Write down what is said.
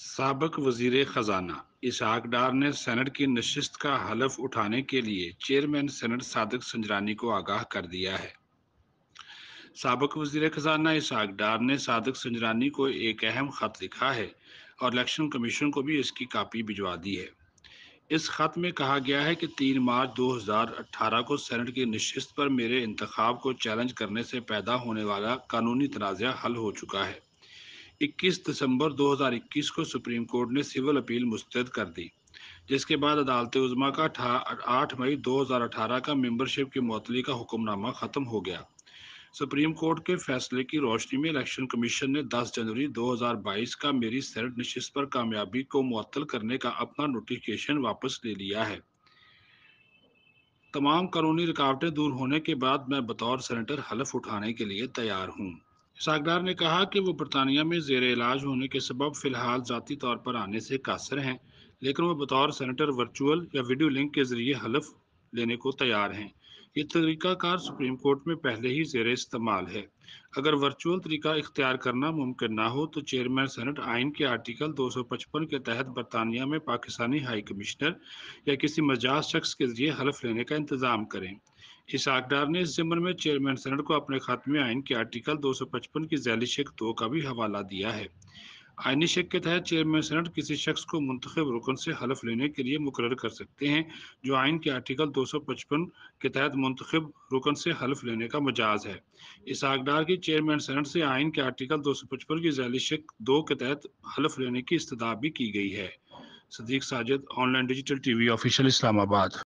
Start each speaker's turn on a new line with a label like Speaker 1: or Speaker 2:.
Speaker 1: सबक वजीर खजाना इसहाक डार ने सेनेट की नशस्त का हलफ उठाने के लिए चेयरमैन सेनेट सादक संजरानी को आगाह कर दिया है सबक वजीर खजाना इसहाक डार ने सादक संजरानी को एक अहम ख़त लिखा है और इलेक्शन कमीशन को भी इसकी कापी भिजवा दी है इस ख़त में कहा गया है कि तीन मार्च 2018 को सेनेट की नशस्त पर मेरे इंतखब को चैलेंज करने से पैदा होने वाला कानूनी तनाज़ हल हो चुका है 21 दिसंबर 2021 को सुप्रीम कोर्ट ने सिविल अपील मुस्तैद कर दी जिसके बाद अदालत उजमा का आठ मई 2018 का मेंबरशिप की मतली का हुक्मनामा ख़त्म हो गया सुप्रीम कोर्ट के फैसले की रोशनी में इलेक्शन कमीशन ने 10 जनवरी 2022 का मेरी सेनेट निश्चित पर कामयाबी को मअतल करने का अपना नोटिफिकेशन वापस ले लिया है तमाम कानूनी रुकावटें दूर होने के बाद मैं बतौर सेनेटर हलफ उठाने के लिए तैयार हूँ सागदार ने कहा कि वो बरतानिया में जेर इलाज होने के सबब फ़िलहाल ज़ाती तौर पर आने से कासर हैं लेकिन वो बतौर सेनेटर वर्चुअल या वीडियो लिंक के ज़रिए हलफ लेने को तैयार हैं ये तरीक़ाकार सुप्रीम कोर्ट में पहले ही जेर इस्तेमाल है अगर वर्चुअल तरीका इख्तियार करना मुमकिन ना हो तो चेयरमैन सेनेट आइन के आर्टिकल 255 के तहत बरतानिया में पाकिस्तानी हाई कमिश्नर या किसी मजाज शख्स के जरिए हलफ लेने का इंतज़ाम करें इस आकदार ने इस जिम्मन में चेयरमैन सेनेट को अपने में आयन के आर्टिकल 255 की जैली शेख दो का भी हवाला दिया है आयनी शेख के तहत चेयरमैन सेनेट किसी शख्स को मुंतब रुकन से हलफ लेने के लिए मुकर कर सकते हैं जो आयन के आर्टिकल 255 के तहत मुंतब रुकन से हलफ लेने का मजाज है इस आगडार की चेयरमैन सेनेट से आयन के आर्टिकल 255 की जैली शेख दो के तहत हलफ लेने की इस्तः भी की गई है Sadiq Sajid online digital T V official Islamabad